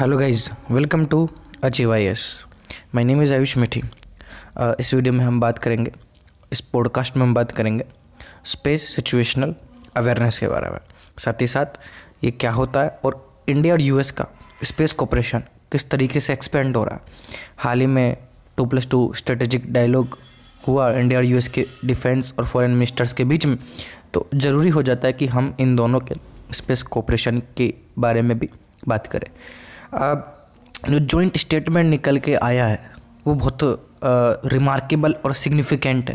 hello guys welcome to achieve I S my name is Ayush Mithi इस video में हम बात करेंगे इस पॉडकास्ट में हम बात करेंगे स्पेस सिचुएशनल अवेयरनेस के बारे में साथ ही साथ ये क्या होता है और इंडिया और यूएस का स्पेस कॉपरेशन किस तरीके से एक्सपेंड हो रहा है हाल ही में two plus two strategic dialogue हुआ इंडिया और यूएस के डिफेंस और फॉरेन मिनिस्टर्स के बीच में तो ज़रूरी हो जाता है कि हम इन दोनों के स्पेस कॉपरेशन के बारे में भी बात करें जो जॉइंट स्टेटमेंट निकल के आया है वो बहुत रिमार्केबल और सिग्निफिकेंट है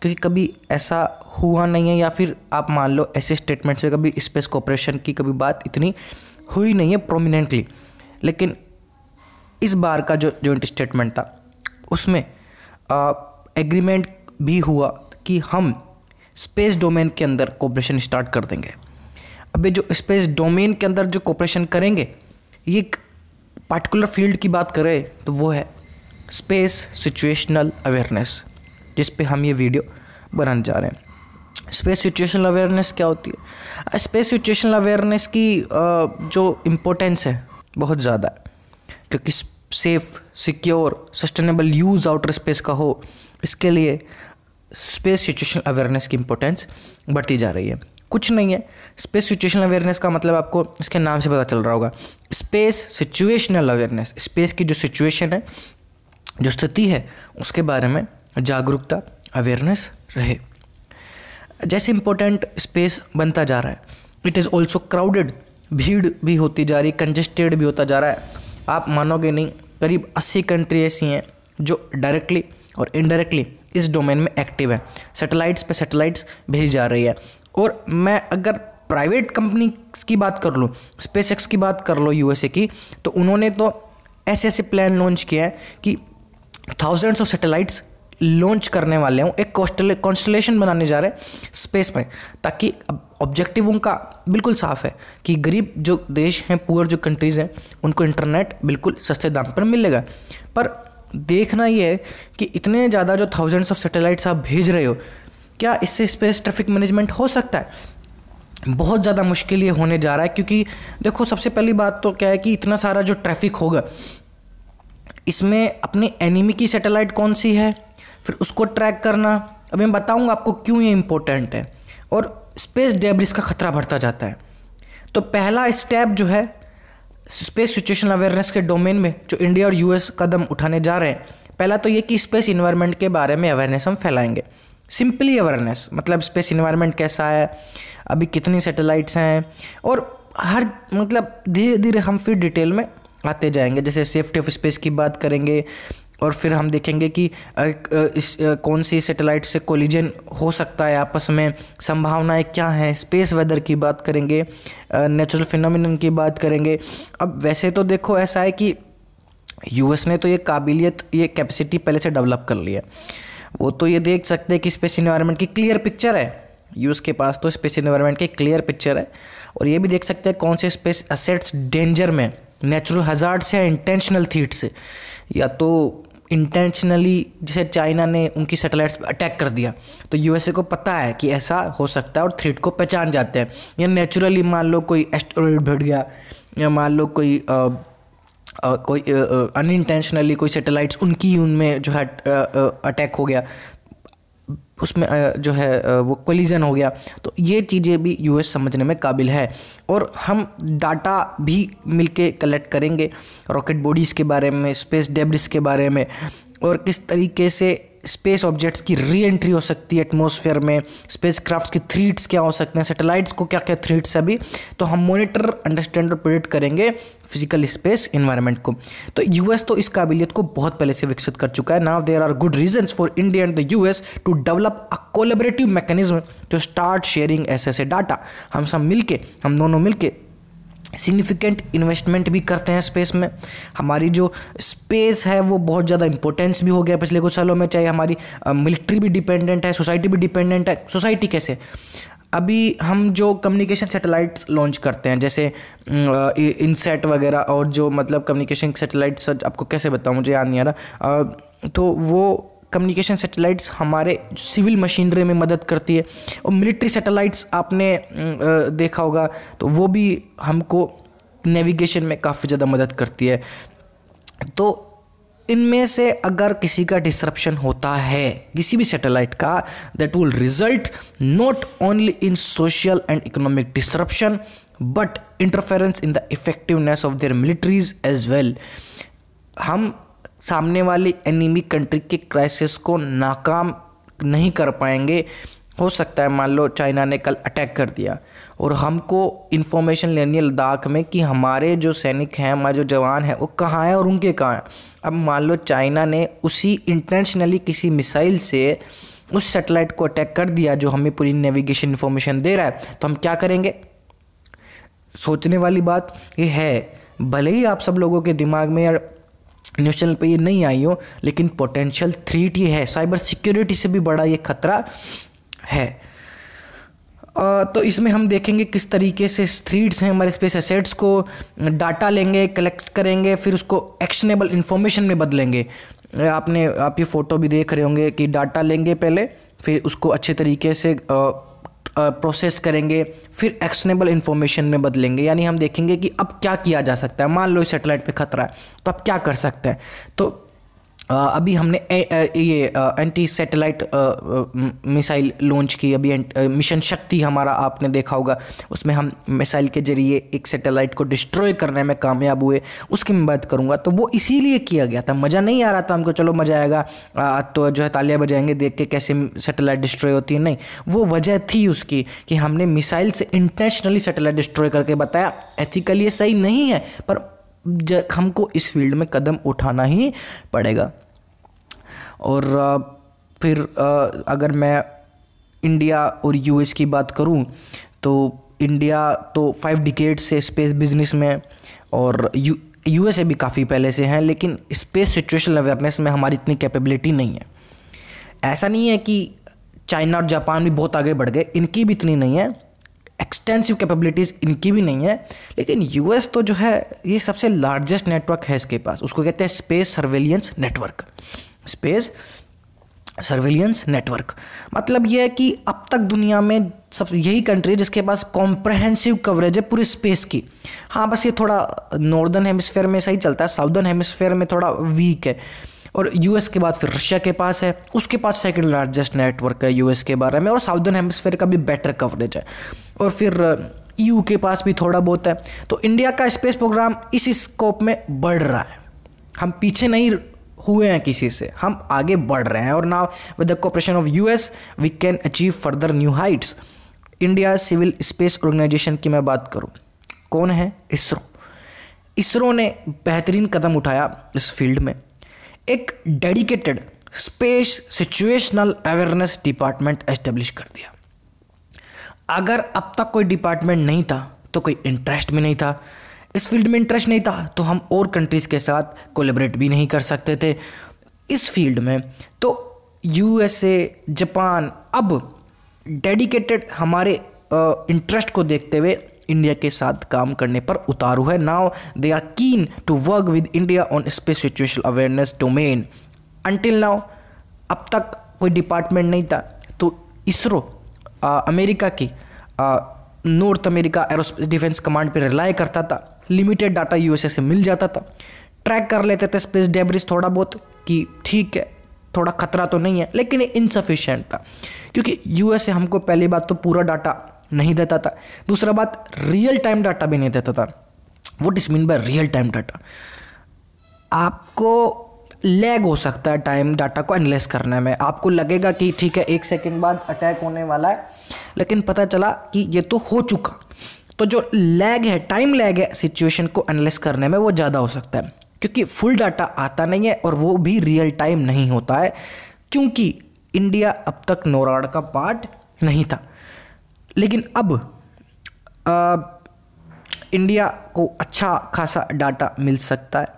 क्योंकि कभी ऐसा हुआ नहीं है या फिर आप मान लो ऐसे स्टेटमेंट से कभी स्पेस कॉपरेशन की कभी बात इतनी हुई नहीं है प्रोमिनेंटली लेकिन इस बार का जो जॉइंट स्टेटमेंट था उसमें एग्रीमेंट भी हुआ कि हम स्पेस डोमेन के अंदर कॉपरेशन स्टार्ट कर देंगे अब ये जो स्पेस डोमेन के अंदर जो कॉपरेशन करेंगे ये पार्टिकुलर फील्ड की बात करें तो वो है स्पेस सिचुएशनल अवेयरनेस जिस पे हम ये वीडियो बनाने जा रहे हैं स्पेस सिचुएशनल अवेयरनेस क्या होती है स्पेस सिचुएशनल अवेयरनेस की जो इम्पोर्टेंस है बहुत ज़्यादा है क्योंकि safe secure sustainable use outer space का हो इसके लिए स्पेस सिचुएशनल अवेयरनेस की इम्पोर्टेंस बढ़ती जा रही है कुछ नहीं है स्पेस सिचुएशनल अवेयरनेस का मतलब आपको इसके नाम से पता चल रहा होगा स्पेस सिचुएशनल अवेयरनेस स्पेस की जो सिचुएशन है जो स्थिति है उसके बारे में जागरूकता अवेयरनेस रहे जैसे इंपॉर्टेंट स्पेस बनता जा रहा है इट इज़ ऑल्सो क्राउडेड भीड़ भी होती जा रही कंजेस्टेड भी होता जा रहा है आप मानोगे नहीं करीब अस्सी कंट्री ऐसी हैं जो डायरेक्टली और इनडायरेक्टली इस डोमेन में एक्टिव है सैटेलाइट्स पे सैटेलाइट्स भेजी जा रही है और मैं अगर प्राइवेट कंपनी की बात कर लूँ स्पेस की बात कर लो यूएसए की तो उन्होंने तो ऐसे ऐसे प्लान लॉन्च किया है कि थाउजेंड्स ऑफ सैटेलाइट्स लॉन्च करने वाले हूँ एक कॉन्स्टलेशन बनाने जा रहे हैं स्पेस में ताकि ऑब्जेक्टिव उनका बिल्कुल साफ है कि गरीब जो देश हैं पुअर जो कंट्रीज़ हैं उनको इंटरनेट बिल्कुल सस्ते दाम पर मिलेगा पर देखना ये है कि इतने ज़्यादा जो थाउजेंड्स ऑफ सैटेलाइट्स आप भेज रहे हो क्या इससे स्पेस ट्रैफिक मैनेजमेंट हो सकता है बहुत ज़्यादा मुश्किल ये होने जा रहा है क्योंकि देखो सबसे पहली बात तो क्या है कि इतना सारा जो ट्रैफिक होगा इसमें अपने एनिमी की सैटेलाइट कौन सी है फिर उसको ट्रैक करना अब मैं बताऊँगा आपको क्यों ये इम्पोर्टेंट है और स्पेस डेब्रिस का खतरा बढ़ता जाता है तो पहला स्टेप जो है स्पेस सिचुएशन अवेयरनेस के डोमेन में जो इंडिया और यूएस कदम उठाने जा रहे हैं पहला तो ये कि स्पेस इन्वायरमेंट के बारे में अवेयरनेस हम फैलाएंगे सिंपली अवेयरनेस मतलब स्पेस इन्वायरमेंट कैसा है अभी कितनी सेटेलाइट्स हैं और हर मतलब धीरे धीरे हम फिर डिटेल में आते जाएंगे जैसे सेफ्टी ऑफ स्पेस की बात करेंगे और फिर हम देखेंगे कि इस कौन सी सैटेलाइट से कोलिजन हो सकता है आपस में संभावनाएं क्या हैं स्पेस वेदर की बात करेंगे नेचुरल फिनोमिन की बात करेंगे अब वैसे तो देखो ऐसा है कि यूएस ने तो ये काबिलियत ये कैपेसिटी पहले से डेवलप कर ली है वो तो ये देख सकते हैं कि स्पेस इन्वायरमेंट की क्लियर पिक्चर है यूज़ के पास तो स्पेस इन्वायरमेंट की क्लियर पिक्चर है और ये भी देख सकते हैं कौन से स्पेस असेट्स डेंजर में नेचुरल हजार्ड से या इंटेंशनल से या तो इंटेंशनली जैसे चाइना ने उनकी सेटेलाइट्स पर अटैक कर दिया तो यूएसए को पता है कि ऐसा हो सकता है और थ्रीट को पहचान जाते हैं या नेचुरली मान लो कोई एस्ट्रोइ भट गया या मान लो कोई आ, कोई अनइंटेंशनली इंटेंशनली कोई सेटेलाइट्स उनकी उनमें जो है अटैक हो गया उसमें जो है वो कोलिजन हो गया तो ये चीज़ें भी यूएस समझने में काबिल है और हम डाटा भी मिलके कलेक्ट करेंगे रॉकेट बॉडीज़ के बारे में स्पेस डेब्रिस के बारे में और किस तरीके से स्पेस ऑब्जेक्ट्स की री एंट्री हो सकती है एटमोसफेयर में स्पेस क्राफ्ट की थ्रीट्स क्या हो सकते हैं सेटेलाइट्स को क्या क्या थ्रीट्स है अभी तो हम मोनिटर अंडरस्टैंड और प्रोडिक्ट करेंगे फिजिकल स्पेस इन्वायरमेंट को तो यूएस तो इस काबिलियत को बहुत पहले से विकसित कर चुका है now there are good reasons for India and the US to develop a collaborative mechanism to start sharing ऐसे ऐसे डाटा हम सब मिलके हम दोनों मिलके सिग्निफिकेंट इन्वेस्टमेंट भी करते हैं स्पेस में हमारी जो स्पेस है वो बहुत ज़्यादा इंपॉर्टेंस भी हो गया पिछले कुछ सालों में चाहे हमारी मिलिट्री भी डिपेंडेंट है सोसाइटी भी डिपेंडेंट है सोसाइटी कैसे अभी हम जो कम्युनिकेशन सैटेलाइट लॉन्च करते हैं जैसे इनसेट वगैरह और जो मतलब कम्युनिकेशन सैटेलाइट आपको कैसे बताऊँ मुझे याद नहीं आ रहा तो वो कम्युनिकेशन सैटेलाइट्स हमारे सिविल मशीनरी में मदद करती है और मिलिट्री सैटेलाइट्स आपने देखा होगा तो वो भी हमको नेविगेशन में काफ़ी ज़्यादा मदद करती है तो इनमें से अगर किसी का डिसरप्शन होता है किसी भी सैटेलाइट का that will result not only in social and economic disruption but interference in the effectiveness of their militaries as well हम सामने वाली एनिमी कंट्री के क्राइसिस को नाकाम नहीं कर पाएंगे हो सकता है मान लो चाइना ने कल अटैक कर दिया और हमको इन्फॉर्मेशन लेनी है लद्दाख में कि हमारे जो सैनिक हैं हमारे जो जवान हैं वो कहाँ हैं और उनके कहाँ हैं अब मान लो चाइना ने उसी इंटेंशनली किसी मिसाइल से उस सेटेलाइट को अटैक कर दिया जो हमें पूरी नेविगेशन इन्फॉर्मेशन दे रहा है तो हम क्या करेंगे सोचने वाली बात ये है भले ही आप सब लोगों के दिमाग में या न्यूज़ चैनल पे ये नहीं आई हो लेकिन पोटेंशियल थ्री ये है साइबर सिक्योरिटी से भी बड़ा ये खतरा है तो इसमें हम देखेंगे किस तरीके से स्ट्रीट्स हैं हमारे स्पेस एसेट्स को डाटा लेंगे कलेक्ट करेंगे फिर उसको एक्शनेबल इन्फॉर्मेशन में बदलेंगे आपने आप ये फ़ोटो भी देख रहे होंगे कि डाटा लेंगे पहले फिर उसको अच्छे तरीके से आ, प्रोसेस करेंगे फिर एक्शनेबल इन्फॉर्मेशन में बदलेंगे यानी हम देखेंगे कि अब क्या किया जा सकता है मान लो इस सेटेलाइट पर खतरा है तो अब क्या कर सकते हैं तो अभी हमने ये एंटी सैटेलाइट मिसाइल लॉन्च की अभी मिशन शक्ति हमारा आपने देखा होगा उसमें हम मिसाइल के ज़रिए एक सैटेलाइट को डिस्ट्रॉय करने में कामयाब हुए उसकी मैं बात करूँगा तो वो इसीलिए किया गया था मज़ा नहीं आ रहा था हमको चलो मज़ा आएगा आ, तो जो है तालियाँ बजाएंगे देख के कैसे सैटेलाइट डिस्ट्रॉय होती है नहीं वो वजह थी उसकी कि हमने मिसाइल से इंटेंशनली सैटेलाइट डिस्ट्रॉय करके बताया एथिकली ये सही नहीं है पर हमको इस फील्ड में कदम उठाना ही पड़ेगा और फिर अगर मैं इंडिया और यूएस की बात करूं तो इंडिया तो फाइव डिकेट से स्पेस बिजनेस में और यू यूएसए भी काफ़ी पहले से हैं लेकिन स्पेस सिचुएशन अवेयरनेस में हमारी इतनी कैपेबिलिटी नहीं है ऐसा नहीं है कि चाइना और जापान भी बहुत आगे बढ़ गए इनकी भी इतनी नहीं है एक्सटेंसिव कैपेबिलिटीज़ इनकी भी नहीं है लेकिन यूएस तो जो है ये सबसे लार्जेस्ट नेटवर्क है इसके पास उसको कहते हैं space surveillance network space surveillance network मतलब ये है कि अब तक दुनिया में सब यही कंट्री जिसके पास कॉम्प्रहेंसिव कवरेज है पूरी स्पेस की हाँ बस ये थोड़ा नॉर्दर्न हेमिसफेयर में सही चलता है साउदर्न हेमिसफेयर में थोड़ा वीक है और यूएस के बाद फिर रशिया के पास है उसके पास सेकेंड लार्जेस्ट नेटवर्क है यूएस के बारे में और साउदर्न हेमस्फेयर का भी बेटर कवरेज है और फिर ईयू uh, के पास भी थोड़ा बहुत है तो इंडिया का स्पेस प्रोग्राम इस स्कोप में बढ़ रहा है हम पीछे नहीं हुए हैं किसी से हम आगे बढ़ रहे हैं और now with the cooperation of US we can achieve further new heights India civil space organisation की मैं बात करूँ कौन है इसरो इसरो ने बेहतरीन कदम उठाया इस फील्ड में एक dedicated space situational awareness department establish कर दिया अगर अब तक कोई डिपार्टमेंट नहीं था तो कोई इंटरेस्ट भी नहीं था इस फील्ड में इंटरेस्ट नहीं था तो हम और कंट्रीज़ के साथ कोलेबरेट भी नहीं कर सकते थे इस फील्ड में तो यूएसए जापान अब डेडिकेटेड हमारे इंटरेस्ट को देखते हुए इंडिया के साथ काम करने पर उतारू है now they are keen to work with India on space situation awareness domain until now अब तक कोई डिपार्टमेंट नहीं था तो इसरो अमेरिका की north America aerospace defence command पर रिलाई करता था लिमिटेड डाटा यूएसए से मिल जाता था ट्रैक कर लेते थे स्पेस डेबरिज थोड़ा बहुत कि ठीक है थोड़ा खतरा तो नहीं है लेकिन इनसफिशेंट था क्योंकि यूएसए हमको पहली बात तो पूरा डाटा नहीं देता था दूसरा बात रियल टाइम डाटा भी नहीं देता था what is mean by real time data आपको लैग हो सकता है टाइम डाटा को एनालाइज करने में आपको लगेगा कि ठीक है एक सेकेंड बाद अटैक होने वाला है लेकिन पता चला कि ये तो हो चुका तो जो लैग है टाइम लैग है सिचुएशन को एनालाइज करने में वो ज़्यादा हो सकता है क्योंकि फुल डाटा आता नहीं है और वो भी रियल टाइम नहीं होता है क्योंकि इंडिया अब तक नोराड का पार्ट नहीं था लेकिन अब आ, इंडिया को अच्छा खासा डाटा मिल सकता है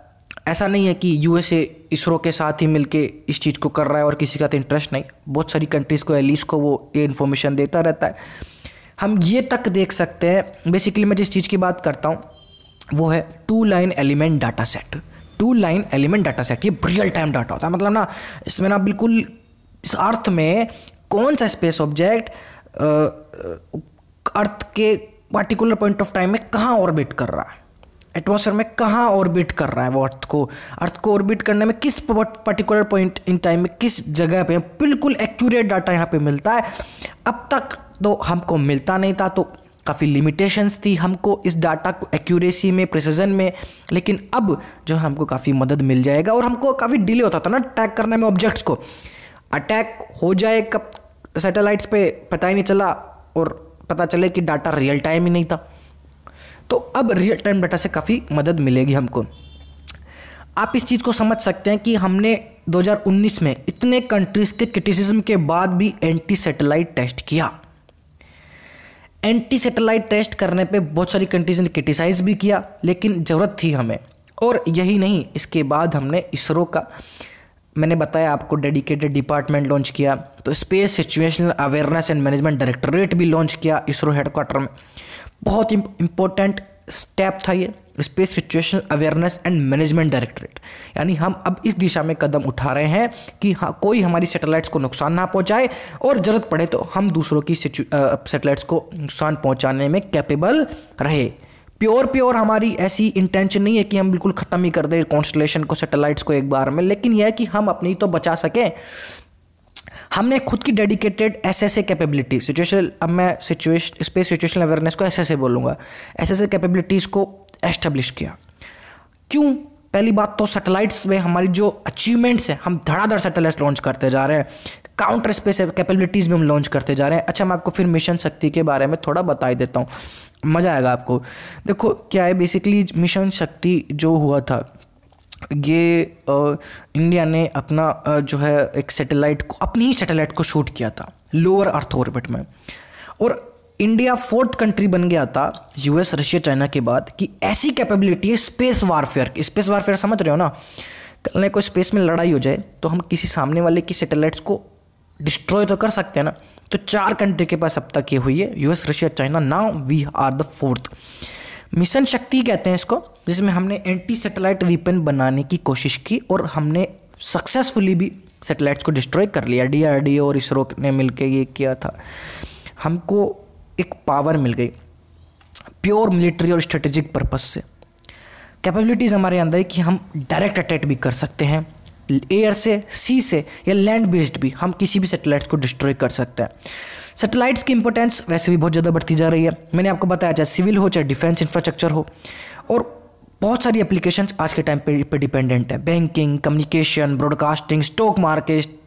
ऐसा नहीं है कि यूएसए इसरो के साथ ही मिलके इस चीज़ को कर रहा है और किसी का इंटरेस्ट नहीं बहुत सारी कंट्रीज़ को एलिस e को वो ये इन्फॉर्मेशन देता रहता है हम ये तक देख सकते हैं बेसिकली मैं जिस चीज़ की बात करता हूँ वो है two line element data set two line element data set ये रियल टाइम डाटा होता है मतलब ना इसमें ना बिल्कुल इस अर्थ में कौन सा स्पेस ऑब्जेक्ट अर्थ के पार्टिकुलर पॉइंट ऑफ टाइम में कहाँ ऑर्बिट कर रहा है एटमोसफेयर में कहाँ ऑर्बिट कर रहा है वो अर्थ को अर्थ को ऑर्बिट करने में किस पर्टिकुलर पॉइंट इन टाइम में किस जगह पे बिल्कुल एक्यूरेट डाटा यहाँ पे मिलता है अब तक तो हमको मिलता नहीं था तो काफ़ी लिमिटेशंस थी हमको इस डाटा को एक्यूरेसी में प्रिसीजन में लेकिन अब जो हमको काफ़ी मदद मिल जाएगा और हमको काफ़ी डिले होता था ना अटैक करने में ऑब्जेक्ट्स को अटैक हो जाए कब तो सैटेलाइट्स पे पता ही नहीं चला और पता चले कि डाटा रियल टाइम ही नहीं था तो अब रियल टाइम डाटा से काफ़ी मदद मिलेगी हमको आप इस चीज़ को समझ सकते हैं कि हमने 2019 में इतने कंट्रीज़ के क्रिटिसिज्म के बाद भी एंटी सैटेलाइट टेस्ट किया एंटी सैटेलाइट टेस्ट करने पे बहुत सारी कंट्रीज़ ने क्रिटिसाइज़ भी किया लेकिन ज़रूरत थी हमें और यही नहीं इसके बाद हमने इसरो का मैंने बताया आपको डेडिकेटेड डिपार्टमेंट लॉन्च किया तो space situational awareness and management directorate भी लॉन्च किया इसरो हेडक्वार्टर में बहुत इंपॉर्टेंट स्टेप था ये space situation awareness and management directorate यानी हम अब इस दिशा में कदम उठा रहे हैं कि हाँ कोई हमारी सैटेलाइट्स को नुकसान ना पहुंचाए और ज़रूरत पड़े तो हम दूसरों की सैटेलाइट्स को नुकसान पहुंचाने में कैपेबल रहे प्योर प्योर हमारी ऐसी इंटेंशन नहीं है कि हम बिल्कुल ख़त्म ही कर दें कॉन्स्टलेशन को सेटेलाइट्स को एक बार में लेकिन यह है कि हम अपनी तो बचा सकें हमने खुद की dedicated S S A capability situation अब मैं सिचुएशन स्पेस सिचुएशन अवेयरनेस को एस एस ए बोलूँगा एस एस ए कैपेबिलिटीज़ को एस्टेब्लिश किया क्यों पहली बात तो सेटेलाइट्स में हमारी जो अचीवमेंट्स हैं हम धड़ाधड़ सेटेलाइट्स लॉन्च करते जा रहे हैं काउंटर स्पेस कैपेबिलिटीज़ में हम लॉन्च करते जा रहे हैं अच्छा मैं आपको फिर मिशन शक्ति के बारे में थोड़ा बता ही देता हूँ मज़ा आएगा आपको देखो क्या है बेसिकली मिशन शक्ति जो हुआ था ये आ, इंडिया ने अपना आ, जो है एक सैटेलाइट को अपनी ही सैटेलाइट को शूट किया था लोअर अर्थ ऑर्बिट में और इंडिया फोर्थ कंट्री बन गया था यूएस रशिया चाइना के बाद कि ऐसी कैपेबिलिटी है स्पेस वारफेयर की स्पेस वारफेयर समझ रहे हो ना कल ने कोई स्पेस में लड़ाई हो जाए तो हम किसी सामने वाले की सैटेलाइट्स को डिस्ट्रॉय तो कर सकते हैं ना तो चार कंट्री के पास अब तक ये हुई है US Russia China now we are the fourth mission Shakti कहते हैं इसको जिसमें हमने एंटी सेटेलाइट वीपन बनाने की कोशिश की और हमने सक्सेसफुली भी सैटेलाइट्स को डिस्ट्रॉय कर लिया डी और इसरो ने के ये किया था हमको एक पावर मिल गई प्योर मिलिट्री और स्ट्रेटेजिक पर्पज से कैपेबिलिटीज़ हमारे अंदर है कि हम डायरेक्ट अटैक भी कर सकते हैं एयर से सी से या लैंड बेस्ड भी हम किसी भी सेटेलाइट्स को डिस्ट्रॉय कर सकते हैं सेटेलाइट्स की इंपॉर्टेंस वैसे भी बहुत ज़्यादा बढ़ती जा रही है मैंने आपको बताया चाहे सिविल हो चाहे डिफेंस इंफ्रास्ट्रक्चर हो और बहुत सारी एप्लीकेशन आज के टाइम पर पे डिपेंडेंट है banking communication broadcasting stock market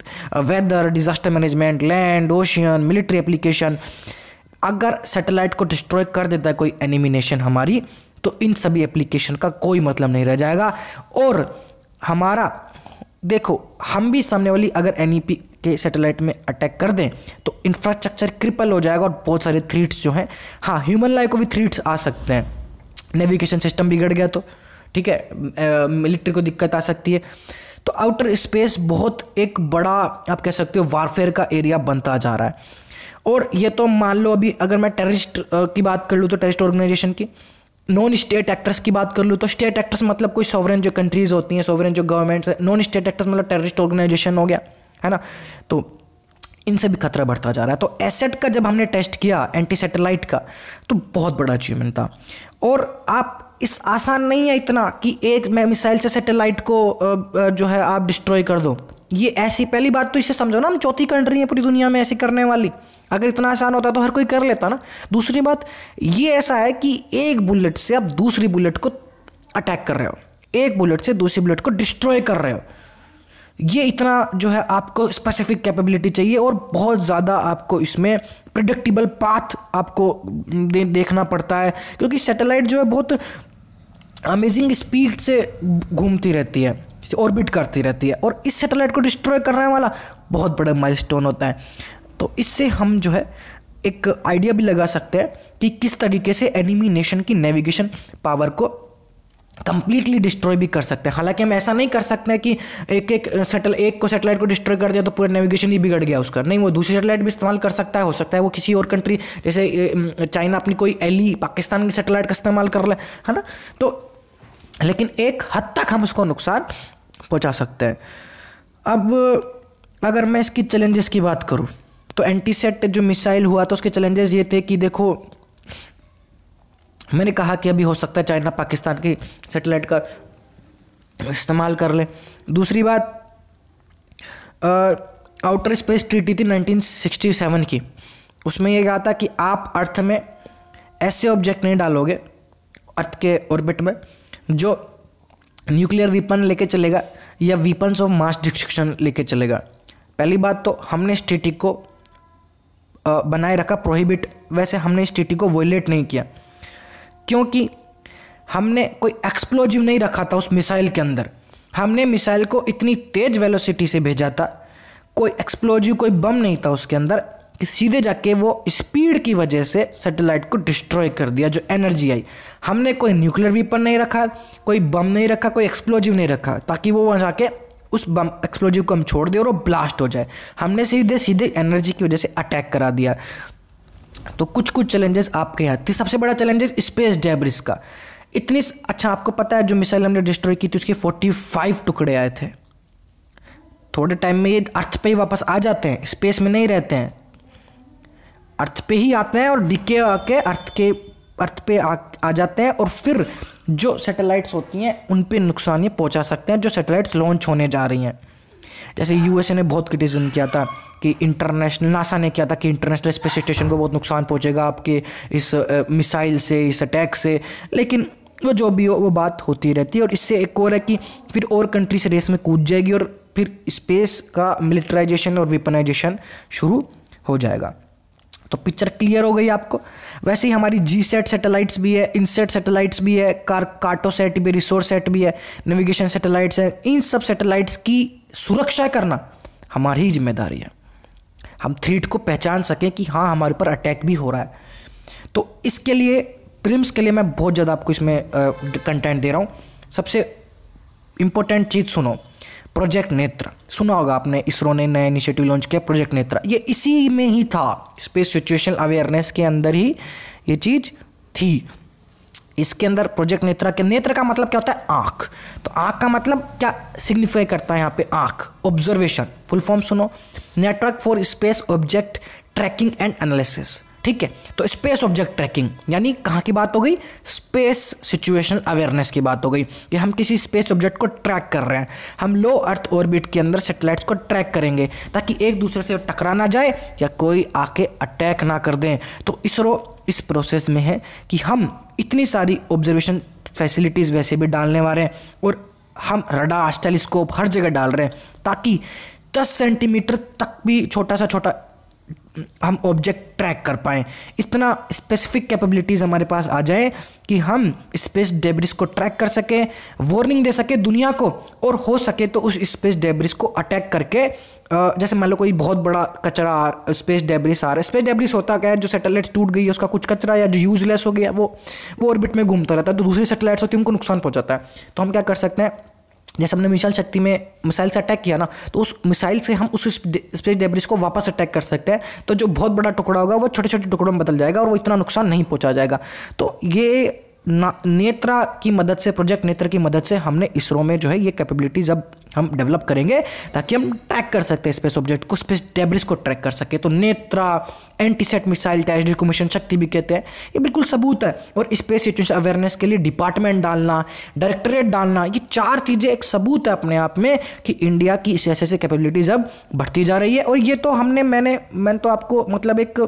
weather disaster management land ocean military application अगर सैटेलाइट को डिस्ट्रॉय कर देता है कोई एनिमिनेशन हमारी तो इन सभी एप्लीकेशन का कोई मतलब नहीं रह जाएगा और हमारा देखो हम भी सामने वाली अगर एन e के सैटेलाइट में अटैक कर दें तो इंफ्रास्ट्रक्चर क्रिपल हो जाएगा और बहुत सारे थ्रीट्स जो हैं हाँ ह्यूमन लाइफ को भी थ्रीट्स आ सकते हैं नेविगेशन सिस्टम बिगड़ गया तो ठीक है मिलिट्री को दिक्कत आ सकती है तो आउटर स्पेस बहुत एक बड़ा आप कह सकते हो वारफेयर का एरिया बनता जा रहा है और ये तो मान लो अभी अगर मैं टेररिस्ट की बात कर लूँ तो टेररिस्ट ऑर्गेनाइजेशन की नॉन स्टेट एक्टर्स की बात कर लूँ तो स्टेट एक्टर्स मतलब कोई सॉवरन जो कंट्रीज़ होती हैं सॉवरन जो गवर्नमेंट्स है नॉन स्टेट एक्टर्स मतलब टेररिस्ट ऑर्गेनाइजेशन हो गया है ना तो इनसे भी खतरा बढ़ता जा रहा है तो एसेट का जब हमने टेस्ट किया एंटी सेटेलाइट का तो बहुत बड़ा अचीवमेंट था और आप इस आसान नहीं है इतना कि एक मिसाइल से सैटेलाइट को जो है आप डिस्ट्रॉय कर दो ये ऐसी पहली बात तो इसे समझो ना हम चौथी कंट्री है पूरी दुनिया में ऐसी करने वाली अगर इतना आसान होता तो हर कोई कर लेता ना दूसरी बात ये ऐसा है कि एक बुलेट से आप दूसरी बुलेट को अटैक कर रहे हो एक बुलेट से दूसरी बुलेट को डिस्ट्रॉय कर रहे हो ये इतना जो है आपको स्पेसिफिक कैपेबिलिटी चाहिए और बहुत ज़्यादा आपको इसमें प्रिडिक्टिबल पाथ आपको दे, देखना पड़ता है क्योंकि सैटेलाइट जो है बहुत अमेजिंग स्पीड से घूमती रहती है ऑर्बिट करती रहती है और इस सेटेलाइट को डिस्ट्रॉय करने वाला बहुत बड़ा माइल होता है तो इससे हम जो है एक आइडिया भी लगा सकते हैं कि किस तरीके से एनिमी नेशन की नेविगेशन पावर को कंप्लीटली डिस्ट्रॉय भी कर सकते हैं हालांकि हम ऐसा नहीं कर सकते हैं कि एक एक सेटल एक को सेटेलाइट को डिस्ट्रॉय कर दिया तो पूरा नेविगेशन ही बिगड़ गया उसका नहीं वो दूसरी सेटेलाइट भी इस्तेमाल कर सकता है हो सकता है वो किसी और कंट्री जैसे चाइना अपनी कोई एली e, पाकिस्तान की सेटेलाइट का इस्तेमाल कर ले है ना तो लेकिन एक हद तक हम उसको नुकसान पहुंचा सकते हैं अब अगर मैं इसकी चैलेंजेस की बात करूँ तो एंटीसेट जो मिसाइल हुआ तो उसके चैलेंजेस ये थे कि देखो मैंने कहा कि अभी हो सकता है चाइना पाकिस्तान की सेटेलाइट का इस्तेमाल कर ले दूसरी बात आउटर स्पेस ट्रीटी थी 1967 की उसमें यह कहा था कि आप अर्थ में ऐसे ऑब्जेक्ट नहीं डालोगे अर्थ के ऑर्बिट में जो न्यूक्लियर वीपन लेके चलेगा या वीपन्स ऑफ मास डिस्ट्रक्शन लेके चलेगा पहली बात तो हमने स्टेटिक को बनाए रखा प्रोहिबिट वैसे हमने स्टेटिक को वोलेट नहीं किया क्योंकि हमने कोई एक्सप्लोजिव नहीं रखा था उस मिसाइल के अंदर हमने मिसाइल को इतनी तेज़ वेलोसिटी से भेजा था कोई एक्सप्लोजिव कोई बम नहीं था उसके अंदर कि सीधे जाके वो स्पीड की वजह से सैटेलाइट को डिस्ट्रॉय कर दिया जो एनर्जी आई हमने कोई न्यूक्लियर वीपन नहीं रखा कोई बम नहीं रखा कोई एक्सप्लोजिव नहीं रखा ताकि वो वहाँ जाके उस बम एक्सप्लोजिव को हम छोड़ दें और वो ब्लास्ट हो जाए हमने सीधे सीधे एनर्जी की वजह से अटैक करा दिया तो कुछ कुछ चैलेंजेस आपके यहाँ थे सबसे बड़ा चैलेंजेस स्पेस डेब्रिस का इतनी अच्छा आपको पता है जो मिसाइल हमने डिस्ट्रॉय की थी उसके 45 टुकड़े आए थे थोड़े टाइम में ये अर्थ पे ही वापस आ जाते हैं स्पेस में नहीं रहते हैं अर्थ पे ही आते हैं और डिके आके अर्थ के अर्थ पे आ, आ जाते हैं और फिर जो सैटेलाइट्स होती हैं उन पे नुकसान ये पहुँचा सकते हैं जो सैटेलाइट्स लॉन्च होने जा रही हैं जैसे यूएसए ने बहुत क्रिटिसिज्म किया था कि इंटरनेशनल नासा ने किया था कि इंटरनेशनल स्पेस स्टेशन को बहुत नुकसान पहुँचेगा आपके इस मिसाइल से इस अटैक से लेकिन वो जो भी हो वो बात होती रहती है और इससे एक और है कि फिर और कंट्रीज रेस में कूद जाएगी और फिर स्पेस का मिलिट्राइजेशन और वेपनाइजेशन शुरू हो जाएगा तो पिक्चर क्लियर हो गई आपको वैसे ही हमारी जी सेट सेटेलाइट्स भी है इनसेट सेटेलाइट्स भी है कार काटो सेट भी रिसोर्स सेट भी है नेविगेशन सेटेलाइट्स है इन सब सेटेलाइट्स की सुरक्षा करना हमारी ही जिम्मेदारी है हम थ्रीट को पहचान सकें कि हाँ हमारे ऊपर अटैक भी हो रहा है तो इसके लिए प्रिम्स के लिए मैं बहुत ज़्यादा आपको इसमें कंटेंट दे रहा हूँ सबसे इम्पोर्टेंट चीज़ सुनो प्रोजेक्ट नेत्र सुना होगा आपने इसरो ने नया इनिशिएटिव लॉन्च किया प्रोजेक्ट नेत्र ये इसी में ही था स्पेस सिचुएशन अवेयरनेस के अंदर ही ये चीज़ थी इसके अंदर प्रोजेक्ट नेत्रा के नेत्र का मतलब क्या होता है आंख तो आंख का मतलब क्या सिग्निफाई करता है यहाँ पे आंख ऑब्जर्वेशन फुल फॉर्म सुनो network for space object tracking and analysis ठीक है तो स्पेस ऑब्जेक्ट ट्रैकिंग यानी कहाँ की बात हो गई स्पेस सिचुएशन अवेयरनेस की बात हो गई कि हम किसी स्पेस ऑब्जेक्ट को ट्रैक कर रहे हैं हम लो अर्थ ऑर्बिट के अंदर सेटेलाइट्स को ट्रैक करेंगे ताकि एक दूसरे से टकरा ना जाए या कोई आके अटैक ना कर दें तो इसरो इस प्रोसेस में है कि हम इतनी सारी ऑब्जर्वेशन फैसिलिटीज़ वैसे भी डालने वाले हैं और हम रडार टेलीस्कोप हर जगह डाल रहे हैं ताकि 10 सेंटीमीटर तक भी छोटा सा छोटा हम ऑब्जेक्ट ट्रैक कर पाएँ इतना स्पेसिफिक कैपेबिलिटीज़ हमारे पास आ जाए कि हम स्पेस डेब्रिस को ट्रैक कर सकें वार्निंग दे सकें दुनिया को और हो सके तो उस स्पेस डेब्रिस को अटैक करके जैसे मान लो कोई बहुत बड़ा कचरा आ स्पेस डेब्रिस आ रहा है स्पेस डेब्रिस होता क्या है जो सैटेलाइट टूट गई है उसका कुछ कचरा या जो यूजलेस हो गया वो वो ऑर्बिट में घूमता रहता है तो दूसरी सेटेलाइट्स होती है उनको नुकसान पहुँचाता है तो हम क्या कर सकते हैं जैसे हमने मिसाइल शक्ति में मिसाइल से अटैक किया ना तो उस मिसाइल से हम उस स्पेस डेब्रिज को वापस अटैक कर सकते हैं तो जो बहुत बड़ा टुकड़ा होगा वो छोटे छोटे टुकड़ों में बदल जाएगा और वो इतना नुकसान नहीं पहुंचा जाएगा तो ये नेत्रा की मदद से प्रोजेक्ट नेत्र की मदद से हमने इसरो में जो है ये कैपेबिलिटीज अब हम डेवलप करेंगे ताकि हम ट्रैक कर सकते हैं स्पेस ऑब्जेक्ट को स्पेस डेब्रिस को ट्रैक कर सके तो नेत्रा एंटीसेट मिसाइल टैश डिको मिशन शक्ति भी कहते हैं ये बिल्कुल सबूत है और स्पेस सिचुएशन अवेयरनेस के लिए डिपार्टमेंट डालना डायरेक्टरेट डालना ये चार चीज़ें एक सबूत है अपने आप में कि इंडिया की ऐसे ऐसे कैपेबिलिटीज़ अब बढ़ती जा रही है और ये तो हमने मैंने मैंने तो आपको मतलब एक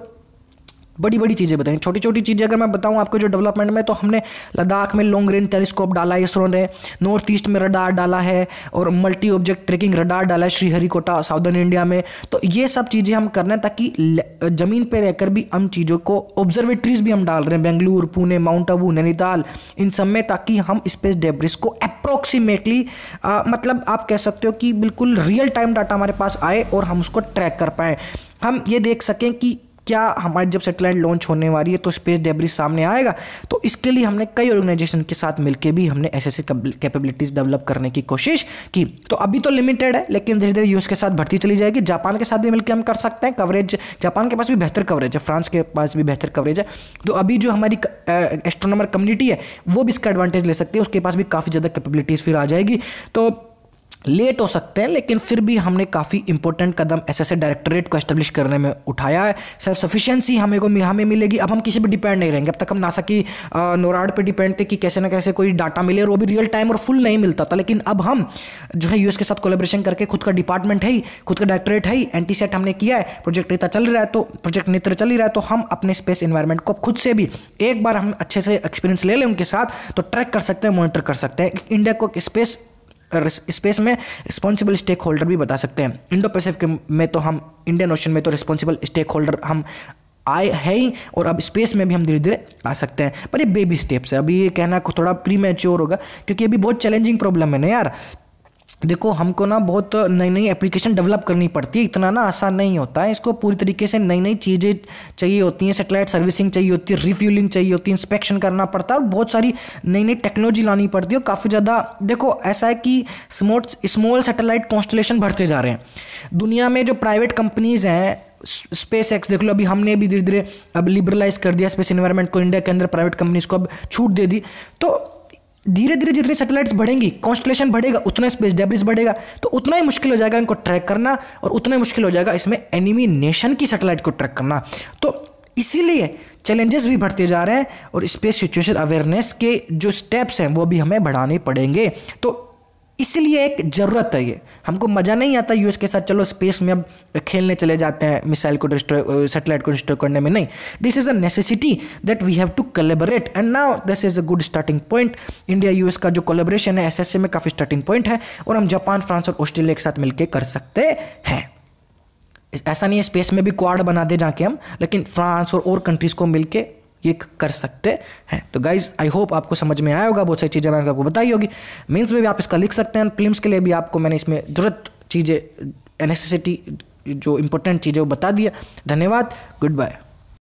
बड़ी बड़ी चीज़ें बताएं छोटी छोटी चीज़ें अगर मैं बताऊं आपको जो डेवलपमेंट में तो हमने लद्दाख में लॉन्ग रेंज टेलीस्कोप डाला है इसरो ने नॉर्थ ईस्ट में रडार डाला है और मल्टी ऑब्जेक्ट ट्रैकिंग रडार डाला है श्रीहरिकोटा साउदर्न इंडिया में तो ये सब चीज़ें हम कर रहे हैं ताकि ज़मीन पर रहकर भी हम चीज़ों को ऑब्जर्वेटरीज भी हम डाल रहे हैं बेंगलुरु पुणे माउंट आबू नैनीताल इन सब में ताकि हम स्पेस डेब्रिस को अप्रोक्सीमेटली मतलब आप कह सकते हो कि बिल्कुल रियल टाइम डाटा हमारे पास आए और हम उसको ट्रैक कर पाएँ हम ये देख सकें कि क्या हमारी जब सेटेलाइट लॉन्च होने वाली है तो स्पेस डेब्रिज सामने आएगा तो इसके लिए हमने कई ऑर्गेनाइजेशन के साथ मिलकर भी हमने ऐसे ऐसी कैपेबिलिटीज़ डेवलप करने की कोशिश की तो अभी तो लिमिटेड है लेकिन धीरे धीरे यूएस के साथ भर्ती चली जाएगी जापान के साथ भी मिलकर हम कर सकते हैं कवरेज जापान के पास भी बेहतर कवरेज है फ्रांस के पास भी बेहतर कवरेज है तो अभी जो हमारी एस्ट्रोनॉमर कम्युनिटी है वो भी इसका एडवांटेज ले सकती है उसके पास भी काफ़ी ज़्यादा कैपेबिलिटीज़ फिर आ जाएगी तो लेट हो सकते हैं लेकिन फिर भी हमने काफ़ी इंपॉर्टेंट कदम एस एस डायरेक्टरेट को एस्टेब्लिश करने में उठाया है सेल्फ सफिशियंसी हमें को हमें मिलेगी अब हम किसी पर डिपेंड नहीं रहेंगे अब तक हम नासा की नोराड पे डिपेंड थे कि कैसे ना कैसे कोई डाटा मिले और वो भी रियल टाइम और फुल नहीं मिलता था लेकिन अब हम जो है यूएस के साथ कोलेब्रेशन करके खुद का डिपार्टमेंट है ही खुद का डायरेक्टरेट है ही एंटी सेट हमने किया है प्रोजेक्ट नेता चल रहा है तो प्रोजेक्ट नेत्र चल ही रहा है तो हम अपने स्पेस इन्वायरमेंट को खुद से भी एक बार हम अच्छे से एक्सपीरियंस ले लें उनके साथ तो ट्रैक कर सकते हैं मॉनिटर कर सकते हैं इंडिया को स्पेस स्पेस में रिस्पॉन्सिबल स्टेक होल्डर भी बता सकते हैं इंडो पैसिफिक में तो हम इंडियन ओशन में तो रिस्पॉन्सिबल स्टेक होल्डर हम आए है ही और अब स्पेस में भी हम धीरे धीरे आ सकते हैं पर ये बेबी स्टेप्स है अभी ये कहना थोड़ा प्री मैच्योर होगा क्योंकि अभी बहुत चैलेंजिंग प्रॉब्लम है ना यार देखो हमको ना बहुत नई नई एप्लीकेशन डेवलप करनी पड़ती है इतना ना आसान नहीं होता है इसको पूरी तरीके से नई नई चीज़ें चाहिए होती हैं सेटेलाइट सर्विसिंग चाहिए होती है रिफ्यूलिंग चाहिए होती है इंस्पेक्शन करना पड़ता है और बहुत सारी नई नई टेक्नोलॉजी लानी पड़ती है और काफ़ी ज़्यादा देखो ऐसा है कि स्मोट स्मॉल सेटेलाइट कॉन्स्टलेशन बढ़ते जा रहे हैं दुनिया में जो प्राइवेट कंपनीज़ हैं स्पेस एक्स देख लो अभी हमने भी धीरे धीरे अब लिबरलाइज कर दिया स्पेस इन्वायरमेंट को इंडिया के अंदर प्राइवेट कंपनीज को अब छूट दे दी तो धीरे धीरे जितनी सेटेलाइट्स बढ़ेंगी कॉन्स्टलेशन बढ़ेगा उतना स्पेस डेब्रिस बढ़ेगा तो उतना ही मुश्किल हो जाएगा इनको ट्रैक करना और उतना ही मुश्किल हो जाएगा इसमें एनिमी नेशन की सेटेलाइट को ट्रैक करना तो इसीलिए चैलेंजेस भी बढ़ते जा रहे हैं और स्पेस सिचुएशन अवेयरनेस के जो स्टेप्स हैं वो भी हमें बढ़ाने पड़ेंगे तो इसलिए एक ज़रूरत है ये हमको मज़ा नहीं आता यूएस के साथ चलो स्पेस में अब खेलने चले जाते हैं मिसाइल को डिस्ट्रॉय सेटेलाइट को डिस्ट्रॉय करने में नहीं this is a necessity that we have to collaborate and now this is a good starting point India US का जो कोलेबरेशन है एस में काफ़ी स्टार्टिंग पॉइंट है और हम जापान फ्रांस और ऑस्ट्रेलिया के साथ मिलकर कर सकते हैं ऐसा नहीं है स्पेस में भी क्वाड बना दे जाके हम लेकिन फ्रांस और और कंट्रीज़ को मिलके ये कर सकते हैं तो गाइज आई होप आपको समझ में आया होगा बहुत सारी चीज़ें मैंने आपको बताई होगी मेन्स में भी आप इसका लिख सकते हैं फिल्म के लिए भी आपको मैंने इसमें ज़रूरत चीज़ें नेसेसिटी जो इंपॉर्टेंट चीज़ें वो बता दिया धन्यवाद गुड बाय